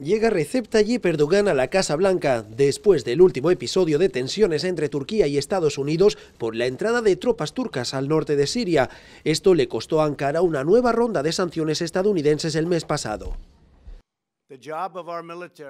Llega Recep Tayyip Erdogan a la Casa Blanca después del último episodio de tensiones entre Turquía y Estados Unidos por la entrada de tropas turcas al norte de Siria. Esto le costó a Ankara una nueva ronda de sanciones estadounidenses el mes pasado.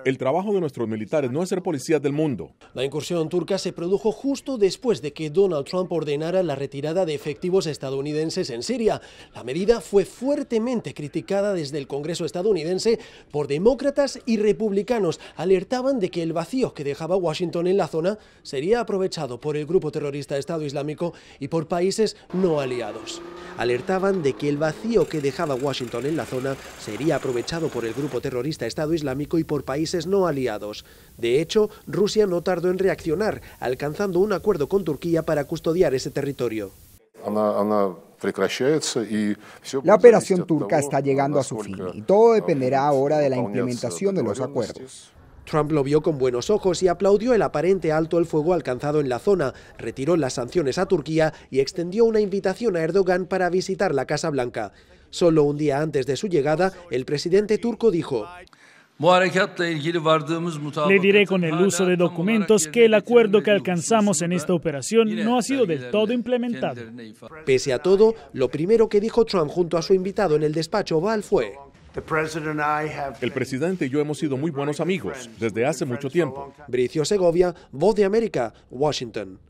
El trabajo de nuestros militares no es ser policías del mundo. La incursión turca se produjo justo después de que Donald Trump ordenara la retirada de efectivos estadounidenses en Siria. La medida fue fuertemente criticada desde el Congreso estadounidense por demócratas y republicanos. Alertaban de que el vacío que dejaba Washington en la zona sería aprovechado por el grupo terrorista Estado Islámico y por países no aliados. Alertaban de que el vacío que dejaba Washington en la zona sería aprovechado por el grupo terrorista Estado Islámico y por países no aliados. De hecho, Rusia no tardó en reaccionar, alcanzando un acuerdo con Turquía para custodiar ese territorio. La operación turca está llegando a su fin y todo dependerá ahora de la implementación de los acuerdos. Trump lo vio con buenos ojos y aplaudió el aparente alto el fuego alcanzado en la zona, retiró las sanciones a Turquía y extendió una invitación a Erdogan para visitar la Casa Blanca. Solo un día antes de su llegada, el presidente turco dijo, le diré con el uso de documentos que el acuerdo que alcanzamos en esta operación no ha sido del todo implementado. Pese a todo, lo primero que dijo Trump junto a su invitado en el despacho Oval fue, el presidente y yo hemos sido muy buenos amigos desde hace mucho tiempo. Bricio Segovia, Voz de América, Washington.